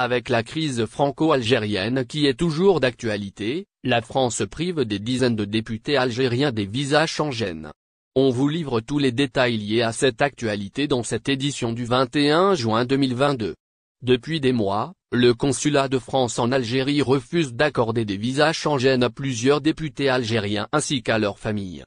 Avec la crise franco-algérienne qui est toujours d'actualité, la France prive des dizaines de députés algériens des visas Schengen. On vous livre tous les détails liés à cette actualité dans cette édition du 21 juin 2022. Depuis des mois, le consulat de France en Algérie refuse d'accorder des visas Schengen à plusieurs députés algériens ainsi qu'à leurs famille.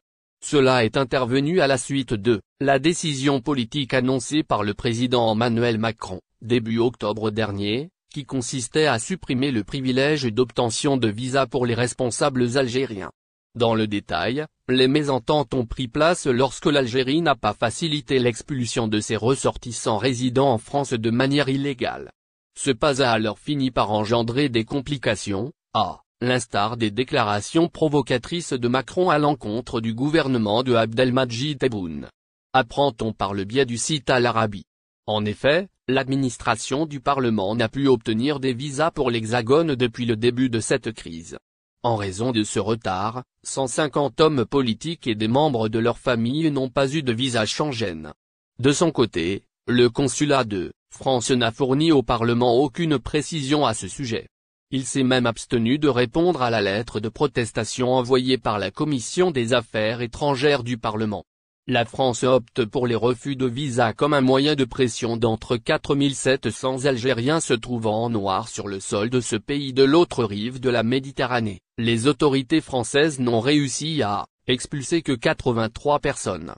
Cela est intervenu à la suite de la décision politique annoncée par le président Emmanuel Macron, début octobre dernier, qui consistait à supprimer le privilège d'obtention de visa pour les responsables algériens. Dans le détail, les mésententes ont pris place lorsque l'Algérie n'a pas facilité l'expulsion de ses ressortissants résidant en France de manière illégale. Ce pas a alors fini par engendrer des complications, à l'instar des déclarations provocatrices de Macron à l'encontre du gouvernement de Abdelmadjid Tebboune. Apprend-on par le biais du site Al Arabi. En effet, l'administration du Parlement n'a pu obtenir des visas pour l'Hexagone depuis le début de cette crise. En raison de ce retard, 150 hommes politiques et des membres de leur famille n'ont pas eu de visa Schengen. De son côté, le consulat de France n'a fourni au Parlement aucune précision à ce sujet. Il s'est même abstenu de répondre à la lettre de protestation envoyée par la Commission des Affaires étrangères du Parlement la France opte pour les refus de visa comme un moyen de pression d'entre 4700 Algériens se trouvant en noir sur le sol de ce pays de l'autre rive de la Méditerranée. Les autorités françaises n'ont réussi à expulser que 83 personnes.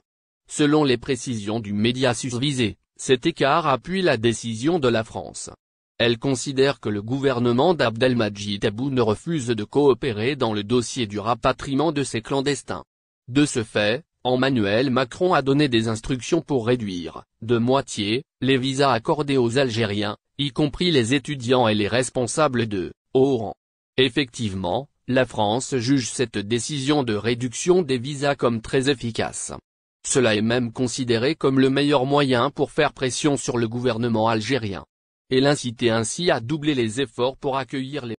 Selon les précisions du média susvisé, cet écart appuie la décision de la France. Elle considère que le gouvernement d'Abdelmajid Abou ne refuse de coopérer dans le dossier du rapatriement de ces clandestins. De ce fait, Emmanuel Macron a donné des instructions pour réduire, de moitié, les visas accordés aux Algériens, y compris les étudiants et les responsables de haut rang. Effectivement, la France juge cette décision de réduction des visas comme très efficace. Cela est même considéré comme le meilleur moyen pour faire pression sur le gouvernement algérien. Et l'inciter ainsi à doubler les efforts pour accueillir les